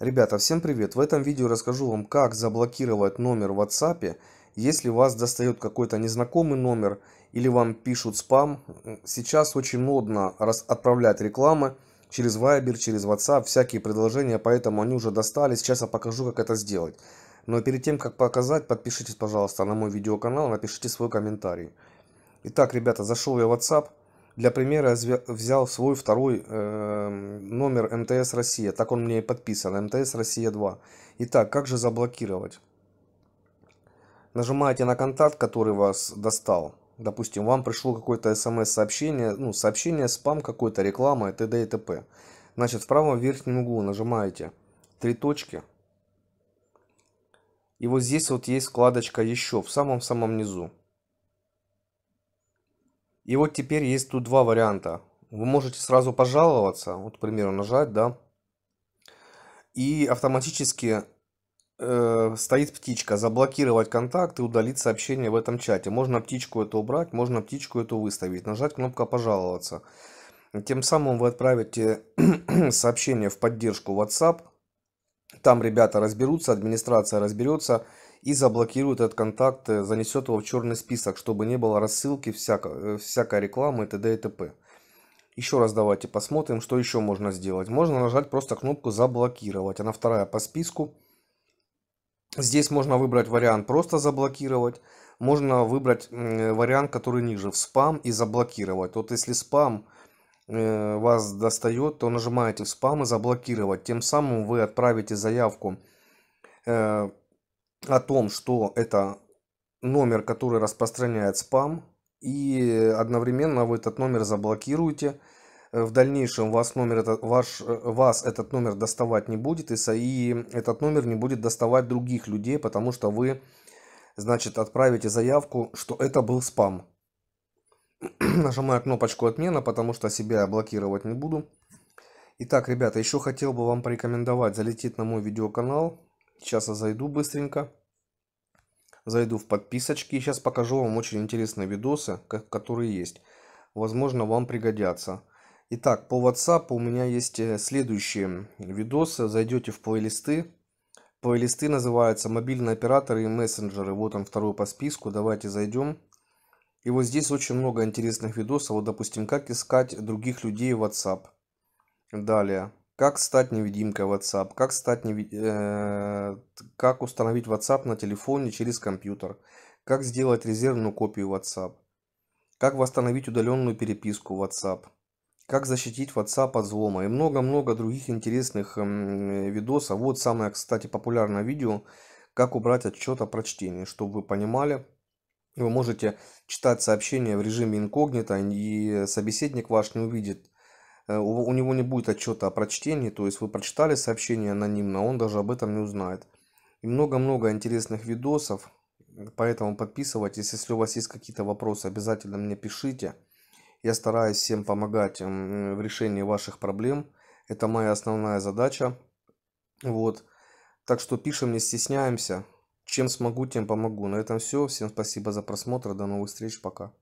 Ребята, всем привет! В этом видео расскажу вам, как заблокировать номер в WhatsApp, если вас достает какой-то незнакомый номер или вам пишут спам. Сейчас очень модно отправлять рекламы через Viber, через WhatsApp, всякие предложения, поэтому они уже достали. Сейчас я покажу, как это сделать. Но перед тем, как показать, подпишитесь, пожалуйста, на мой видеоканал, напишите свой комментарий. Итак, ребята, зашел я в WhatsApp. Для примера взял свой второй э, номер МТС Россия. Так он мне и подписан. МТС Россия 2. Итак, как же заблокировать? Нажимаете на контакт, который вас достал. Допустим, вам пришло какое-то смс-сообщение, ну, сообщение, спам какой-то, реклама и т.д. и т.п. Значит, в правом верхнем углу нажимаете три точки. И вот здесь вот есть вкладочка «Еще» в самом-самом низу. И вот теперь есть тут два варианта. Вы можете сразу пожаловаться, вот, к примеру, нажать, да, и автоматически э, стоит птичка «Заблокировать контакт и удалить сообщение в этом чате». Можно птичку эту убрать, можно птичку эту выставить. Нажать кнопку «Пожаловаться». Тем самым вы отправите сообщение в поддержку WhatsApp. Там ребята разберутся, администрация разберется и заблокирует этот контакт, э, занесет его в черный список, чтобы не было рассылки всяко, э, всякой рекламы и т.д. и т.п. Еще раз давайте посмотрим, что еще можно сделать. Можно нажать просто кнопку «Заблокировать». Она а вторая по списку. Здесь можно выбрать вариант «Просто заблокировать». Можно выбрать э, вариант, который ниже, в «Спам» и «Заблокировать». Вот если «Спам» вас достает, то нажимаете в «Спам» и «Заблокировать». Тем самым вы отправите заявку о том, что это номер, который распространяет спам, и одновременно вы этот номер заблокируете. Э, в дальнейшем вас, номер, этот, ваш, э, вас этот номер доставать не будет, и, и этот номер не будет доставать других людей, потому что вы, значит, отправите заявку, что это был спам. Нажимаю кнопочку «Отмена», потому что себя блокировать не буду. Итак, ребята, еще хотел бы вам порекомендовать залететь на мой видеоканал. Сейчас я зайду быстренько зайду в подписочки и сейчас покажу вам очень интересные видосы, которые есть. Возможно, вам пригодятся. Итак, по WhatsApp у меня есть э, следующие видосы. Зайдете в плейлисты. Плейлисты называются «Мобильные операторы и мессенджеры». Вот он второй по списку. Давайте зайдем. И вот здесь очень много интересных видосов. Вот, допустим, как искать других людей в WhatsApp. Далее. Как стать невидимкой WhatsApp? Как, стать неви... э... как установить WhatsApp на телефоне через компьютер? Как сделать резервную копию WhatsApp? Как восстановить удаленную переписку WhatsApp? Как защитить WhatsApp от взлома? И много-много других интересных эм, видосов. Вот самое, кстати, популярное видео. Как убрать отчет о прочтении, чтобы вы понимали. Вы можете читать сообщения в режиме инкогнито, и собеседник ваш не увидит Э, у него не будет отчета о прочтении, то есть вы прочитали сообщение анонимно, он даже об этом не узнает. И много-много интересных видосов, поэтому подписывайтесь, если у вас есть какие-то вопросы, обязательно мне пишите. Я стараюсь всем помогать в решении ваших проблем, это моя основная задача. Вот. Так что пишем, не стесняемся. Чем смогу, тем помогу. На этом все. Всем спасибо за просмотр. До новых встреч. Пока.